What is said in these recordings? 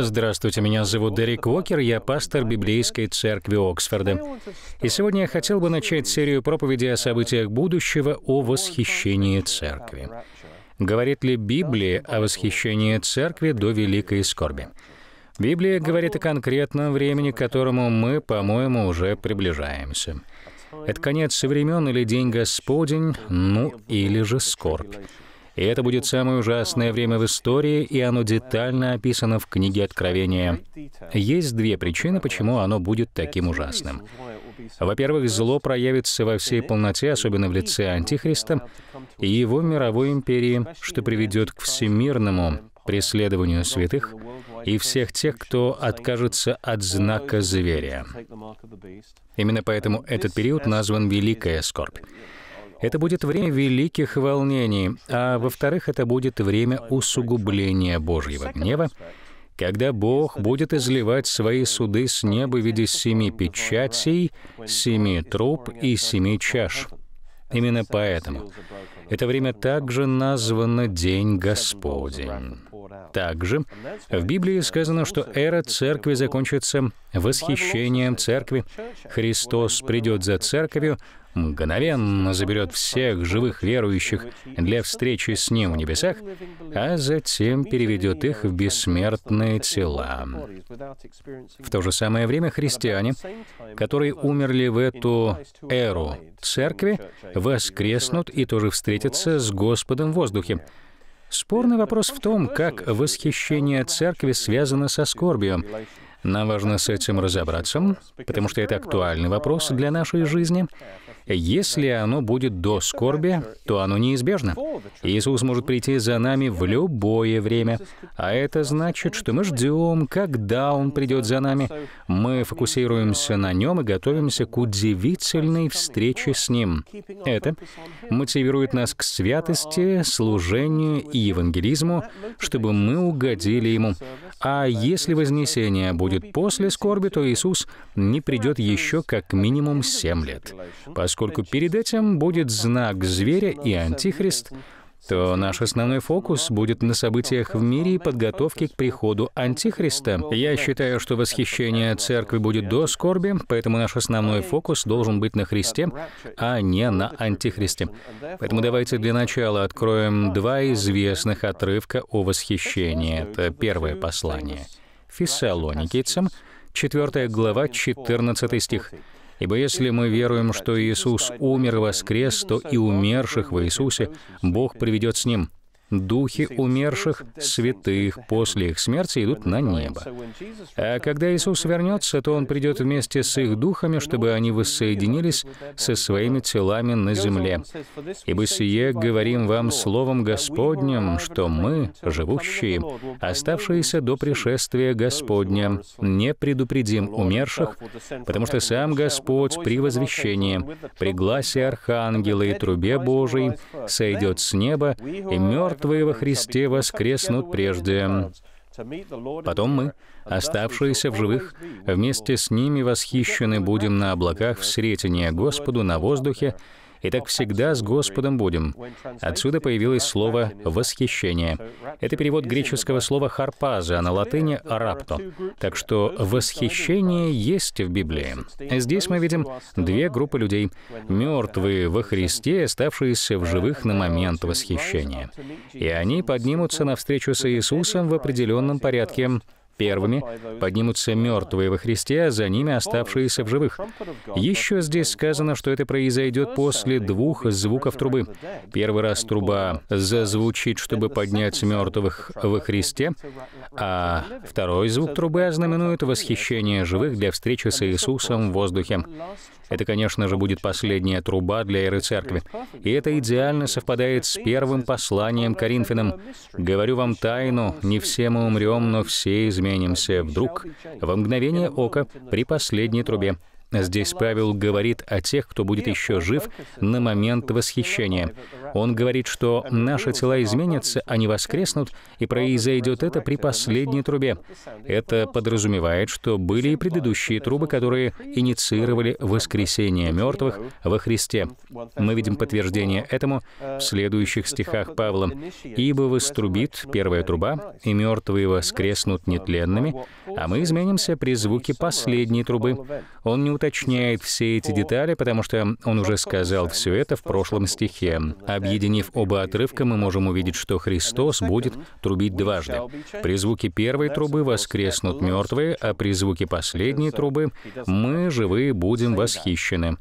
Здравствуйте, меня зовут Дерек Уокер, я пастор Библейской церкви Оксфорда. И сегодня я хотел бы начать серию проповедей о событиях будущего о восхищении церкви. Говорит ли Библия о восхищении церкви до великой скорби? Библия говорит о конкретном времени, к которому мы, по-моему, уже приближаемся. Это конец времен или день Господень, ну или же скорбь. И это будет самое ужасное время в истории, и оно детально описано в книге Откровения. Есть две причины, почему оно будет таким ужасным. Во-первых, зло проявится во всей полноте, особенно в лице Антихриста и его мировой империи, что приведет к всемирному преследованию святых и всех тех, кто откажется от знака зверя. Именно поэтому этот период назван «Великая скорбь». Это будет время великих волнений, а во-вторых, это будет время усугубления Божьего гнева, когда Бог будет изливать свои суды с неба в виде семи печатей, семи труб и семи чаш. Именно поэтому это время также названо День Господень. Также в Библии сказано, что эра церкви закончится восхищением церкви. Христос придет за церковью, мгновенно заберет всех живых верующих для встречи с Ним в небесах, а затем переведет их в бессмертные тела. В то же самое время христиане, которые умерли в эту эру церкви, воскреснут и тоже встретятся с Господом в воздухе. Спорный вопрос в том, как восхищение церкви связано со скорбью. Нам важно с этим разобраться, потому что это актуальный вопрос для нашей жизни. Если оно будет до скорби, то оно неизбежно. Иисус может прийти за нами в любое время. А это значит, что мы ждем, когда Он придет за нами. Мы фокусируемся на Нем и готовимся к удивительной встрече с Ним. Это мотивирует нас к святости, служению и евангелизму, чтобы мы угодили Ему. А если Вознесение будет после скорби, то Иисус не придет еще как минимум семь лет. Поскольку поскольку перед этим будет знак зверя и антихрист, то наш основной фокус будет на событиях в мире и подготовке к приходу Антихриста. Я считаю, что восхищение церкви будет до скорби, поэтому наш основной фокус должен быть на Христе, а не на Антихристе. Поэтому давайте для начала откроем два известных отрывка о восхищении. Это первое послание. Фессалоникийцам, 4 глава, 14 стих. Ибо если мы веруем, что Иисус умер и воскрес, то и умерших в Иисусе Бог приведет с Ним духи умерших святых после их смерти идут на небо. А когда Иисус вернется, то Он придет вместе с их духами, чтобы они воссоединились со своими телами на земле. Ибо сие говорим вам словом Господним, что мы, живущие, оставшиеся до пришествия Господня, не предупредим умерших, потому что сам Господь при возвещении, при гласе Архангела и трубе Божией сойдет с неба, и мертвые мертвые во Христе воскреснут прежде. Потом мы, оставшиеся в живых, вместе с ними восхищены будем на облаках в сретение Господу на воздухе, и так всегда с Господом будем. Отсюда появилось слово «восхищение». Это перевод греческого слова «харпаза», а на латыни «арапто». Так что восхищение есть в Библии. Здесь мы видим две группы людей. Мертвые во Христе, оставшиеся в живых на момент восхищения. И они поднимутся навстречу с Иисусом в определенном порядке Первыми поднимутся мертвые во Христе, а за ними оставшиеся в живых. Еще здесь сказано, что это произойдет после двух звуков трубы. Первый раз труба зазвучит, чтобы поднять мертвых во Христе, а второй звук трубы ознаменует восхищение живых для встречи с Иисусом в воздухе. Это, конечно же, будет последняя труба для эры церкви. И это идеально совпадает с первым посланием Коринфянам. «Говорю вам тайну, не все мы умрем, но все изменимся изменимся вдруг, во мгновение ока, при последней трубе, Здесь Павел говорит о тех, кто будет еще жив на момент восхищения. Он говорит, что наши тела изменятся, они воскреснут, и произойдет это при последней трубе. Это подразумевает, что были и предыдущие трубы, которые инициировали воскресение мертвых во Христе. Мы видим подтверждение этому в следующих стихах Павла. «Ибо вострубит первая труба, и мертвые воскреснут нетленными, а мы изменимся при звуке последней трубы». Он не уточняет все эти детали, потому что он уже сказал все это в прошлом стихе. Объединив оба отрывка, мы можем увидеть, что Христос будет трубить дважды. При звуке первой трубы воскреснут мертвые, а при звуке последней трубы мы, живые, будем восхищены.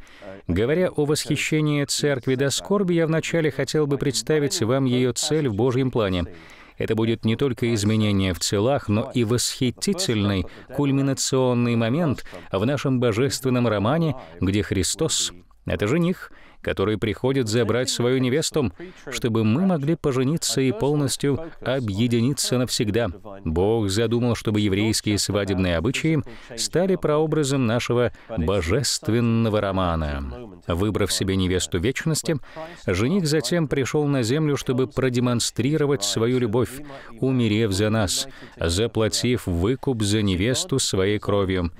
Говоря о восхищении церкви до скорби, я вначале хотел бы представить вам ее цель в Божьем плане — это будет не только изменение в целах, но и восхитительный кульминационный момент в нашем божественном романе, где Христос — это жених — который приходит забрать свою невесту, чтобы мы могли пожениться и полностью объединиться навсегда. Бог задумал, чтобы еврейские свадебные обычаи стали прообразом нашего божественного романа. Выбрав себе невесту вечности, жених затем пришел на землю, чтобы продемонстрировать свою любовь, умерев за нас, заплатив выкуп за невесту своей кровью.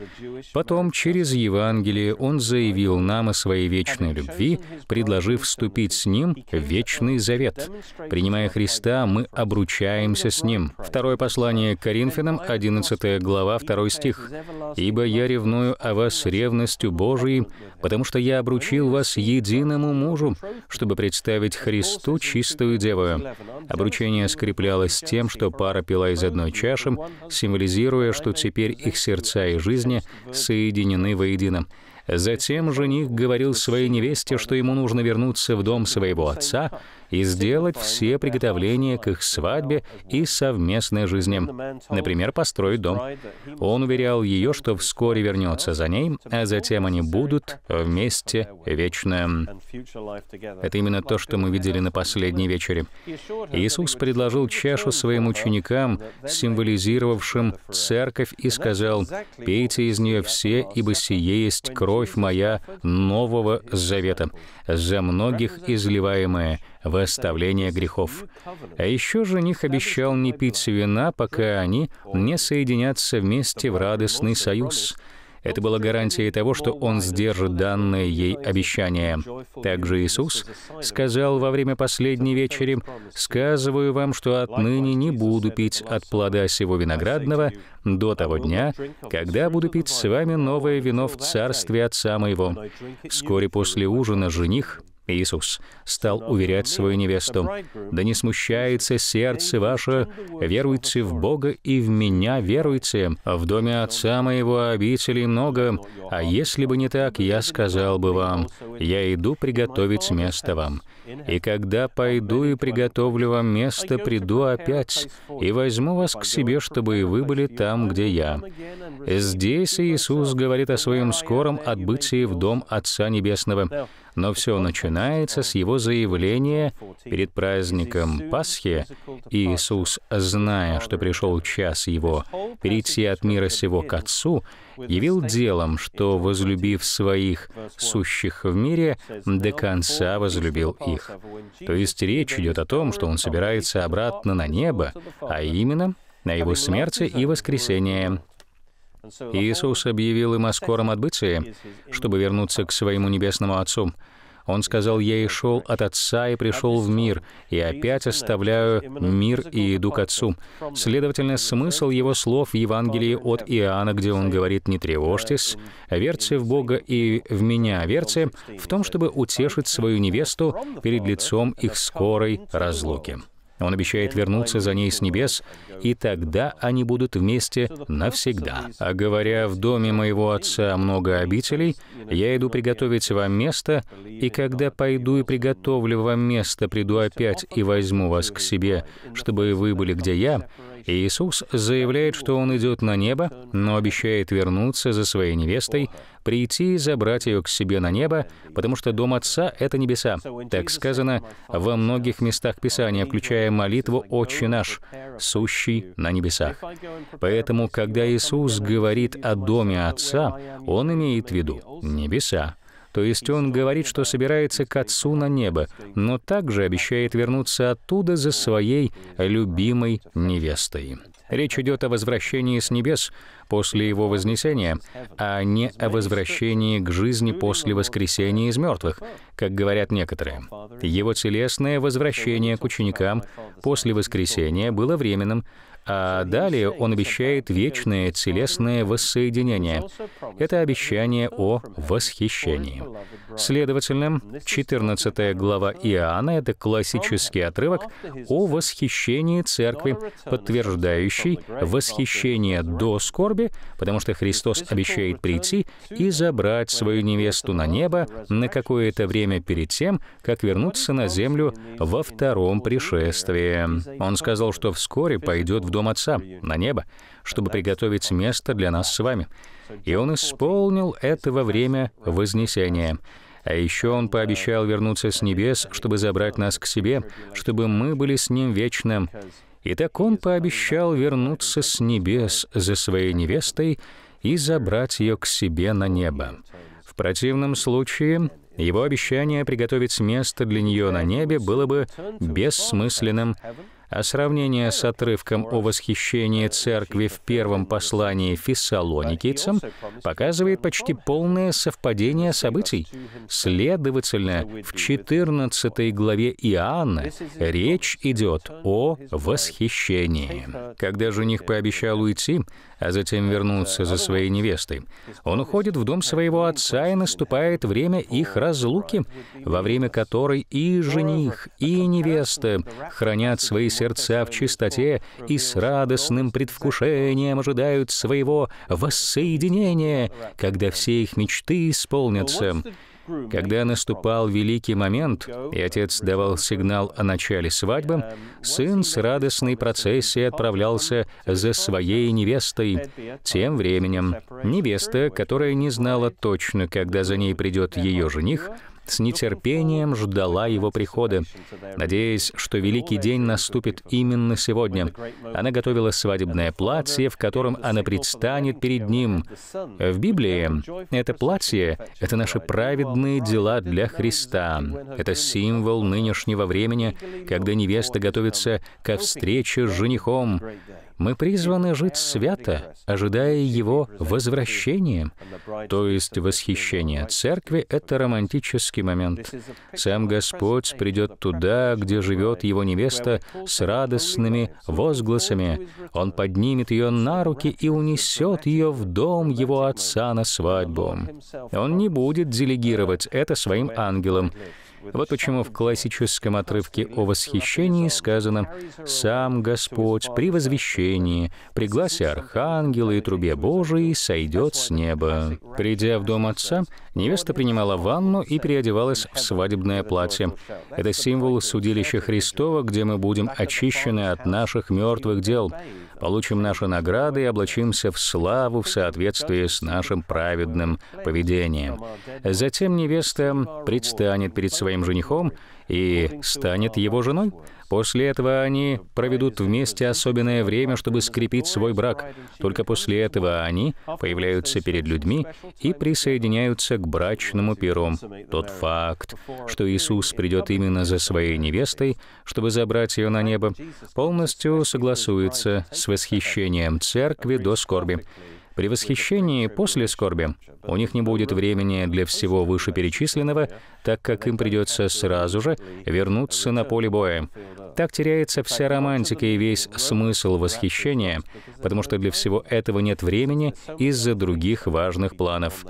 Потом, через Евангелие, он заявил нам о своей вечной любви предложив вступить с Ним в вечный завет. Принимая Христа, мы обручаемся с Ним. Второе послание к Коринфянам, 11 глава, 2 стих. «Ибо я ревную о вас ревностью Божией, потому что я обручил вас единому мужу, чтобы представить Христу чистую девою. Обручение скреплялось тем, что пара пила из одной чаши, символизируя, что теперь их сердца и жизни соединены воедино. Затем жених говорил своей невесте, что ему нужно вернуться в дом своего отца и сделать все приготовления к их свадьбе и совместной жизни. Например, построить дом. Он уверял ее, что вскоре вернется за ней, а затем они будут вместе вечно. Это именно то, что мы видели на последней вечере. Иисус предложил чашу своим ученикам, символизировавшим церковь, и сказал, «Пейте из нее все, ибо сие есть кровь моя Нового Завета, за многих изливаемая в восставления грехов. А еще жених обещал не пить вина, пока они не соединятся вместе в радостный союз. Это было гарантией того, что он сдержит данное ей обещание. Также Иисус сказал во время последней вечери, «Сказываю вам, что отныне не буду пить от плода сего виноградного до того дня, когда буду пить с вами новое вино в царстве Отца Моего». Вскоре после ужина жених Иисус стал уверять свою невесту, «Да не смущается сердце ваше, веруйте в Бога и в Меня веруйте. В доме Отца Моего обителей много, а если бы не так, я сказал бы вам, я иду приготовить место вам. И когда пойду и приготовлю вам место, приду опять и возьму вас к себе, чтобы и вы были там, где я». Здесь Иисус говорит о своем скором отбытии в дом Отца Небесного. Но все начинается с его заявления перед праздником Пасхи. Иисус, зная, что пришел час его перейти от мира сего к Отцу, явил делом, что, возлюбив своих сущих в мире, до конца возлюбил их. То есть речь идет о том, что он собирается обратно на небо, а именно на его смерти и воскресение Иисус объявил им о скором отбытии, чтобы вернуться к своему небесному Отцу. Он сказал, «Я и шел от Отца и пришел в мир, и опять оставляю мир и иду к Отцу». Следовательно, смысл его слов в Евангелии от Иоанна, где он говорит «Не тревожьтесь, верьте в Бога и в Меня верьте», в том, чтобы утешить свою невесту перед лицом их скорой разлуки. Он обещает вернуться за ней с небес, и тогда они будут вместе навсегда. А говоря, в доме моего отца много обителей, я иду приготовить вам место, и когда пойду и приготовлю вам место, приду опять и возьму вас к себе, чтобы вы были, где я, Иисус заявляет, что Он идет на небо, но обещает вернуться за своей невестой, прийти и забрать ее к себе на небо, потому что дом Отца — это небеса. Так сказано во многих местах Писания, включая молитву «Отче наш», «Сущий на небесах». Поэтому, когда Иисус говорит о доме Отца, Он имеет в виду небеса. То есть он говорит, что собирается к Отцу на небо, но также обещает вернуться оттуда за своей любимой невестой. Речь идет о возвращении с небес после его вознесения, а не о возвращении к жизни после воскресения из мертвых, как говорят некоторые. Его телесное возвращение к ученикам после воскресения было временным, а далее он обещает вечное целесное воссоединение. Это обещание о восхищении. Следовательно, 14 глава Иоанна — это классический отрывок о восхищении Церкви, подтверждающий восхищение до скорби, потому что Христос обещает прийти и забрать свою невесту на небо на какое-то время перед тем, как вернуться на землю во втором пришествии. Он сказал, что вскоре пойдет в дом Отца, на небо, чтобы приготовить место для нас с вами. И Он исполнил это во время Вознесения. А еще Он пообещал вернуться с небес, чтобы забрать нас к себе, чтобы мы были с Ним вечным. И так Он пообещал вернуться с небес за своей невестой и забрать ее к себе на небо. В противном случае его обещание приготовить место для нее на небе было бы бессмысленным, а сравнение с отрывком о восхищении церкви в первом послании фессалоникийцам показывает почти полное совпадение событий. Следовательно, в 14 главе Иоанна речь идет о восхищении. Когда жених пообещал уйти, а затем вернуться за своей невестой. Он уходит в дом своего отца, и наступает время их разлуки, во время которой и жених, и невеста хранят свои сердца в чистоте и с радостным предвкушением ожидают своего воссоединения, когда все их мечты исполнятся. Когда наступал великий момент, и отец давал сигнал о начале свадьбы, сын с радостной процессией отправлялся за своей невестой. Тем временем невеста, которая не знала точно, когда за ней придет ее жених, с нетерпением ждала его прихода, надеясь, что великий день наступит именно сегодня. Она готовила свадебное платье, в котором она предстанет перед ним. В Библии это платье — это наши праведные дела для Христа. Это символ нынешнего времени, когда невеста готовится ко встрече с женихом. Мы призваны жить свято, ожидая Его возвращения. То есть восхищения церкви — это романтический момент. Сам Господь придет туда, где живет Его невеста, с радостными возгласами. Он поднимет ее на руки и унесет ее в дом Его Отца на свадьбу. Он не будет делегировать это своим ангелам, вот почему в классическом отрывке о восхищении сказано «Сам Господь при возвещении, при гласе архангела и трубе Божией сойдет с неба». Придя в дом отца, невеста принимала ванну и переодевалась в свадебное платье. Это символ судилища Христова, где мы будем очищены от наших мертвых дел получим наши награды и облачимся в славу в соответствии с нашим праведным поведением. Затем невеста предстанет перед своим женихом и станет его женой. После этого они проведут вместе особенное время, чтобы скрепить свой брак. Только после этого они появляются перед людьми и присоединяются к брачному пиру. Тот факт, что Иисус придет именно за своей невестой, чтобы забрать ее на небо, полностью согласуется с восхищением церкви до скорби. При восхищении после скорби у них не будет времени для всего вышеперечисленного, так как им придется сразу же вернуться на поле боя. Так теряется вся романтика и весь смысл восхищения, потому что для всего этого нет времени из-за других важных планов.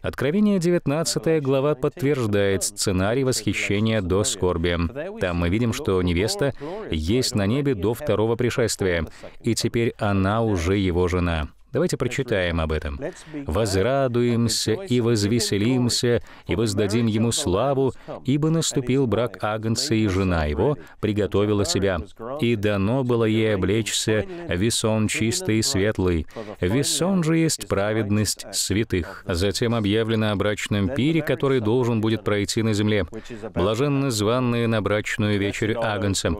Откровение 19 глава подтверждает сценарий восхищения до скорби. Там мы видим, что невеста есть на небе до второго пришествия, и теперь она уже его жена. Давайте прочитаем об этом. «Возрадуемся и возвеселимся, и воздадим ему славу, ибо наступил брак Агнца, и жена его приготовила себя. И дано было ей облечься весон чистый и светлый. Весон же есть праведность святых». Затем объявлено о брачном пире, который должен будет пройти на земле. «Блаженно званные на брачную вечерю Агнца».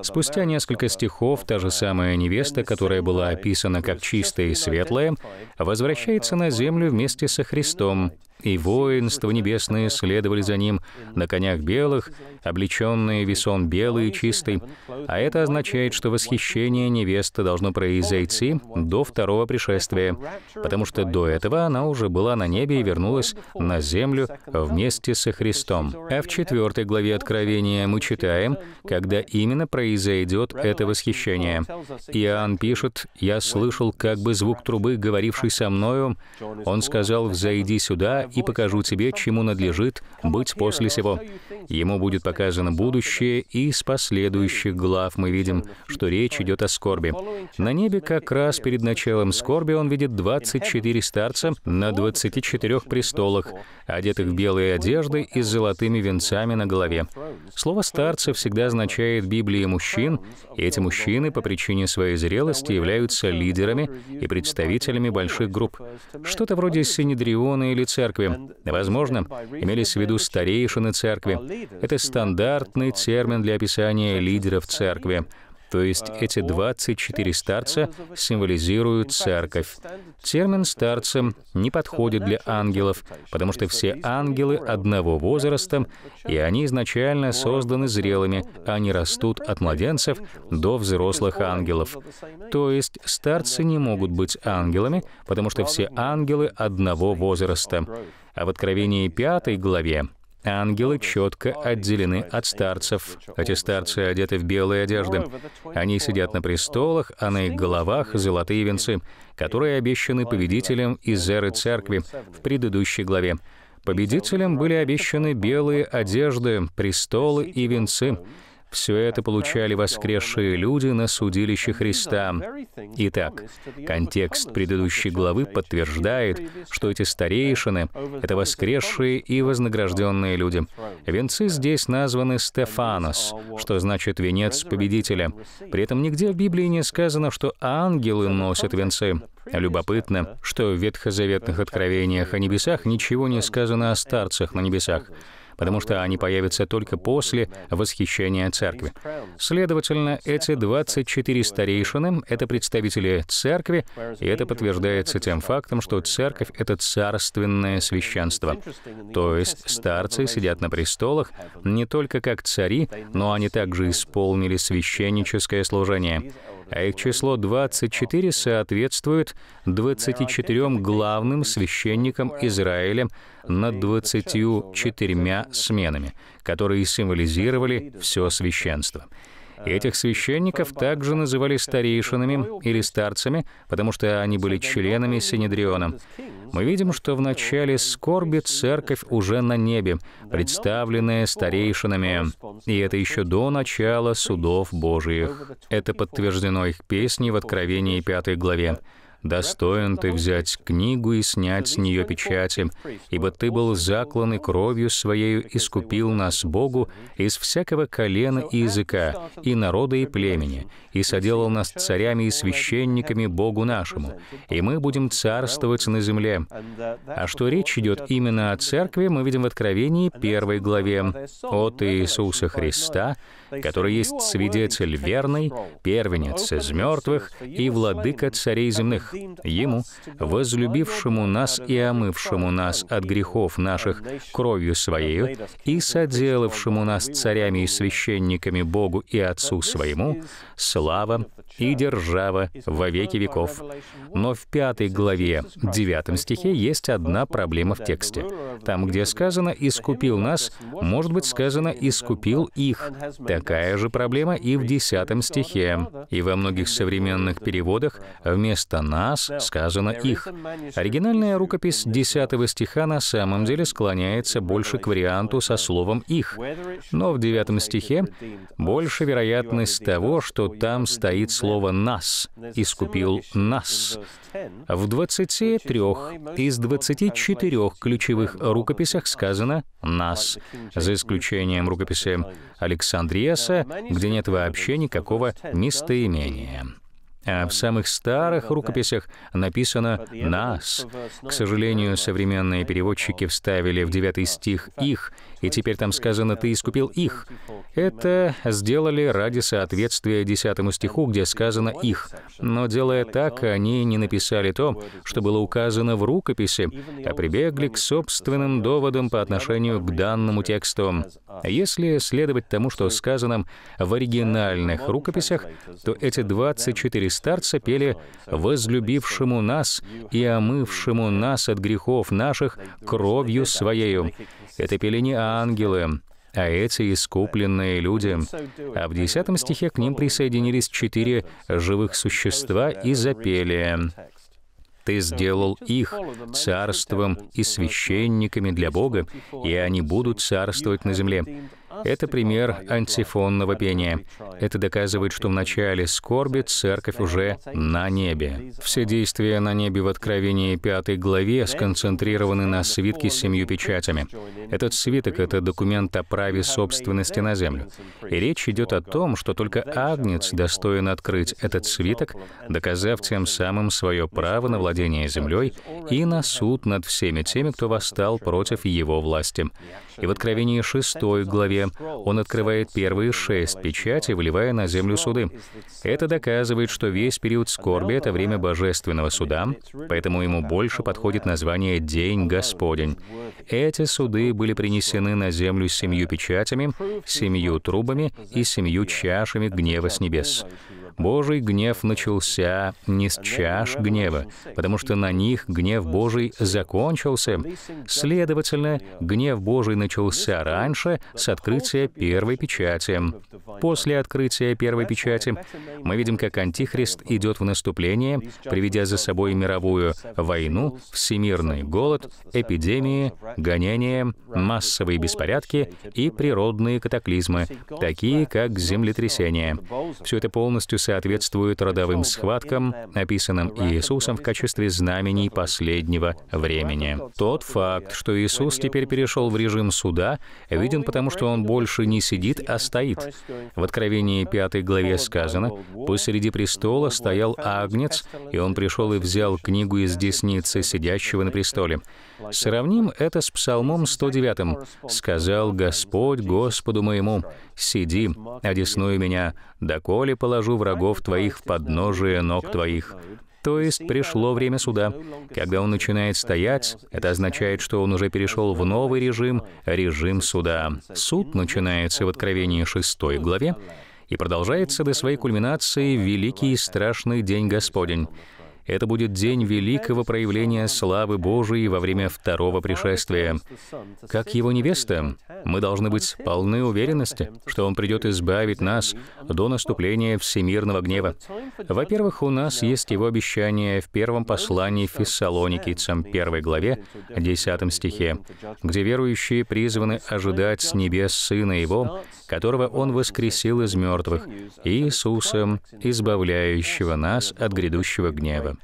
Спустя несколько стихов та же самая невеста, которая была описана как чистая и светлая, светлое, возвращается на землю вместе со Христом, и воинства небесные следовали за ним на конях белых, облеченные в весон белый и чистый, а это означает, что восхищение невесты должно произойти до второго пришествия, потому что до этого она уже была на небе и вернулась на землю вместе со Христом. А в четвертой главе Откровения мы читаем, когда именно произойдет это восхищение. Иоанн пишет, «Я слышал как бы звук трубы, говоривший со мною. Он сказал, «Взойди сюда и покажу тебе, чему надлежит быть после сего». Ему будет показано показано будущее, и с последующих глав мы видим, что речь идет о скорби. На небе как раз перед началом скорби он видит 24 старца на 24 престолах, одетых в белые одежды и с золотыми венцами на голове. Слово старцы всегда означает в Библии мужчин, и эти мужчины по причине своей зрелости являются лидерами и представителями больших групп. Что-то вроде синедриона или церкви. Возможно, имелись в виду старейшины церкви. Это стандартный термин для описания лидеров церкви. То есть эти 24 старца символизируют церковь. Термин «старцем» не подходит для ангелов, потому что все ангелы одного возраста, и они изначально созданы зрелыми, а не растут от младенцев до взрослых ангелов. То есть старцы не могут быть ангелами, потому что все ангелы одного возраста. А в Откровении 5 главе Ангелы четко отделены от старцев. Эти старцы одеты в белые одежды. Они сидят на престолах, а на их головах золотые венцы, которые обещаны победителям из эры церкви в предыдущей главе. Победителям были обещаны белые одежды, престолы и венцы. Все это получали воскресшие люди на судилище Христа. Итак, контекст предыдущей главы подтверждает, что эти старейшины — это воскресшие и вознагражденные люди. Венцы здесь названы Стефанос, что значит «венец победителя». При этом нигде в Библии не сказано, что ангелы носят венцы. Любопытно, что в ветхозаветных откровениях о небесах ничего не сказано о старцах на небесах потому что они появятся только после восхищения церкви. Следовательно, эти 24 старейшины — это представители церкви, и это подтверждается тем фактом, что церковь — это царственное священство. То есть старцы сидят на престолах не только как цари, но они также исполнили священническое служение а их число 24 соответствует 24 главным священникам Израиля над 24 сменами, которые символизировали все священство. Этих священников также называли старейшинами или старцами, потому что они были членами Синедриона. Мы видим, что в начале скорби церковь уже на небе, представленная старейшинами, и это еще до начала судов Божиих. Это подтверждено их песней в Откровении 5 главе достоин ты взять книгу и снять с нее печати, ибо ты был закланы и кровью своею искупил нас Богу из всякого колена и языка, и народа и племени, и соделал нас царями и священниками Богу нашему, и мы будем царствовать на земле». А что речь идет именно о церкви, мы видим в Откровении первой главе. «От Иисуса Христа, который есть свидетель верный, первенец из мертвых и владыка царей земных, святых, Ему, возлюбившему нас и омывшему нас от грехов наших кровью Своею и соделавшему нас царями и священниками Богу и Отцу Своему, слава и держава во веки веков. Но в пятой главе, девятом стихе, есть одна проблема в тексте. Там, где сказано «искупил нас», может быть сказано «искупил их». Такая же проблема и в десятом стихе. И во многих современных переводах вместо «нас» нас сказано их. Оригинальная рукопись 10 стиха на самом деле склоняется больше к варианту со словом «их», но в 9 стихе больше вероятность того, что там стоит слово «нас», «искупил нас». В 23 из 24 ключевых рукописях сказано «нас», за исключением рукописи Александриеса, где нет вообще никакого местоимения а в самых старых рукописях написано «нас». К сожалению, современные переводчики вставили в девятый стих «их», и теперь там сказано «ты искупил их». Это сделали ради соответствия десятому стиху, где сказано «их». Но делая так, они не написали то, что было указано в рукописи, а прибегли к собственным доводам по отношению к данному тексту. Если следовать тому, что сказано в оригинальных рукописях, то эти 24 старца пели «возлюбившему нас и омывшему нас от грехов наших кровью своею». Это пели не ангелы, а эти искупленные люди. А в 10 стихе к ним присоединились четыре живых существа и запели ты сделал их царством и священниками для Бога, и они будут царствовать на земле. Это пример антифонного пения. Это доказывает, что в начале скорби церковь уже на небе. Все действия на небе в Откровении 5 главе сконцентрированы на свитке с семью печатями. Этот свиток — это документ о праве собственности на землю. И речь идет о том, что только Агнец достоин открыть этот свиток, доказав тем самым свое право на владение землей и на суд над всеми теми, кто восстал против его власти. И в Откровении 6 главе Евангелия, он открывает первые шесть печатей, вливая на землю суды. Это доказывает, что весь период скорби — это время божественного суда, поэтому ему больше подходит название «День Господень». Эти суды были принесены на землю семью печатями, семью трубами и семью чашами гнева с небес. Божий гнев начался не с чаш гнева, потому что на них гнев Божий закончился. Следовательно, гнев Божий начался раньше с открытия первой печати. После открытия первой печати мы видим, как Антихрист идет в наступление, приведя за собой мировую войну, всемирный голод, эпидемии, гонения, массовые беспорядки и природные катаклизмы, такие как землетрясения. Все это полностью соответствуют родовым схваткам, описанным Иисусом в качестве знамений последнего времени. Тот факт, что Иисус теперь перешел в режим суда, виден потому, что он больше не сидит, а стоит. В Откровении 5 главе сказано, «Посреди престола стоял агнец, и он пришел и взял книгу из десницы сидящего на престоле. Сравним это с Псалмом 109. «Сказал Господь Господу моему, сиди, одесную меня, доколе положу врагов твоих в подножие ног твоих». То есть пришло время суда. Когда он начинает стоять, это означает, что он уже перешел в новый режим, режим суда. Суд начинается в Откровении 6 главе и продолжается до своей кульминации великий и страшный день Господень. Это будет день великого проявления славы Божией во время второго пришествия. Как его невеста, мы должны быть полны уверенности, что он придет избавить нас до наступления всемирного гнева. Во-первых, у нас есть его обещание в первом послании Фессалоникийцам, первой главе, 10 стихе, где верующие призваны ожидать с небес Сына Его, которого Он воскресил из мертвых, Иисуса, избавляющего нас от грядущего гнева.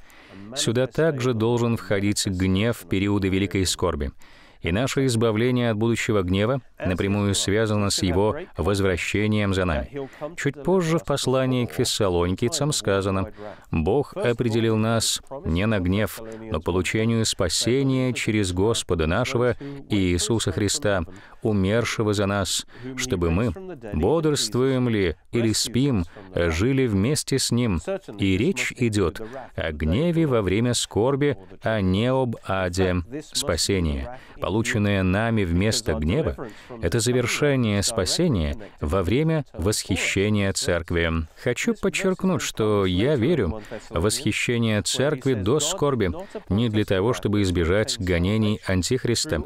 Сюда также должен входить гнев периода великой скорби — и наше избавление от будущего гнева напрямую связано с его возвращением за нами. Чуть позже в послании к фессалоникийцам сказано, «Бог определил нас не на гнев, но получению спасения через Господа нашего Иисуса Христа, умершего за нас, чтобы мы, бодрствуем ли или спим, жили вместе с Ним. И речь идет о гневе во время скорби, а не об аде спасения полученное нами вместо гнева, это завершение спасения во время восхищения Церкви. Хочу подчеркнуть, что я верю в восхищение Церкви до скорби не для того, чтобы избежать гонений Антихриста.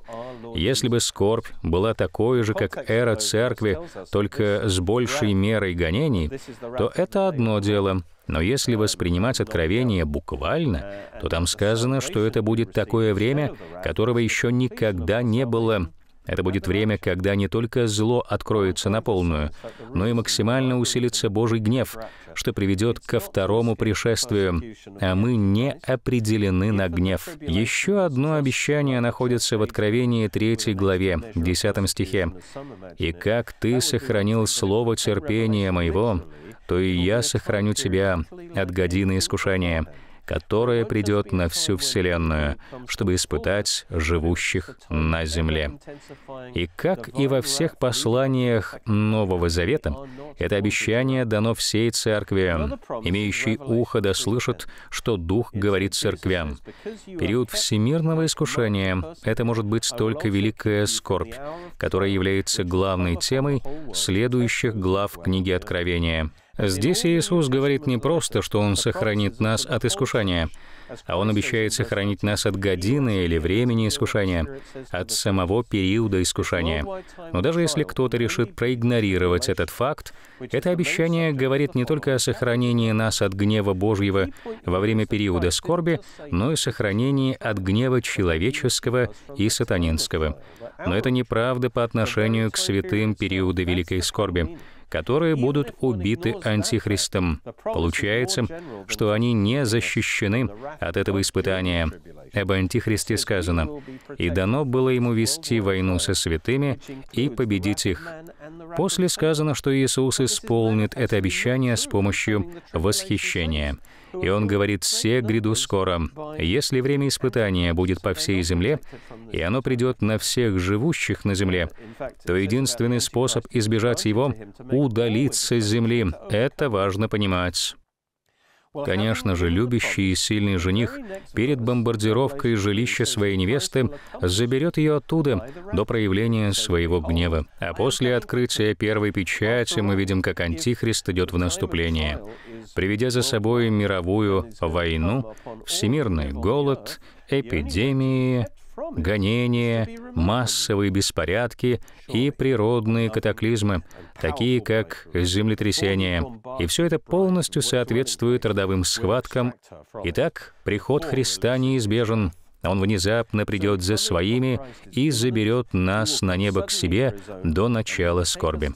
Если бы скорбь была такой же, как эра Церкви, только с большей мерой гонений, то это одно дело — но если воспринимать откровение буквально, то там сказано, что это будет такое время, которого еще никогда не было. Это будет время, когда не только зло откроется на полную, но и максимально усилится Божий гнев, что приведет ко второму пришествию, а мы не определены на гнев. Еще одно обещание находится в Откровении 3 главе, 10 стихе. «И как ты сохранил слово терпения моего, то и я сохраню тебя от годины искушения, которое придет на всю Вселенную, чтобы испытать живущих на земле. И как и во всех посланиях Нового Завета, это обещание дано всей церкви. Имеющий ухо да слышит, что Дух говорит церквям. Период всемирного искушения — это может быть только великая скорбь, которая является главной темой следующих глав книги Откровения. Здесь Иисус говорит не просто, что Он сохранит нас от искушения, а Он обещает сохранить нас от годины или времени искушения, от самого периода искушения. Но даже если кто-то решит проигнорировать этот факт, это обещание говорит не только о сохранении нас от гнева Божьего во время периода скорби, но и сохранении от гнева человеческого и сатанинского. Но это неправда по отношению к святым периода великой скорби которые будут убиты Антихристом. Получается, что они не защищены от этого испытания. Об Антихристе сказано, «И дано было ему вести войну со святыми и победить их». После сказано, что Иисус исполнит это обещание с помощью восхищения. И он говорит, «Се, гряду скоро. Если время испытания будет по всей земле, и оно придет на всех живущих на земле, то единственный способ избежать его — удалиться с земли. Это важно понимать». Конечно же, любящий и сильный жених перед бомбардировкой жилища своей невесты заберет ее оттуда до проявления своего гнева. А после открытия первой печати мы видим, как Антихрист идет в наступление, приведя за собой мировую войну, всемирный голод, эпидемии, гонения, массовые беспорядки и природные катаклизмы, такие как землетрясения. И все это полностью соответствует родовым схваткам. Итак, приход Христа неизбежен. Он внезапно придет за своими и заберет нас на небо к себе до начала скорби.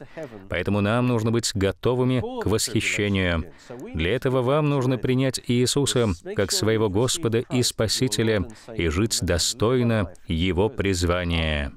Поэтому нам нужно быть готовыми к восхищению. Для этого вам нужно принять Иисуса как своего Господа и Спасителя и жить достойно Его призвания.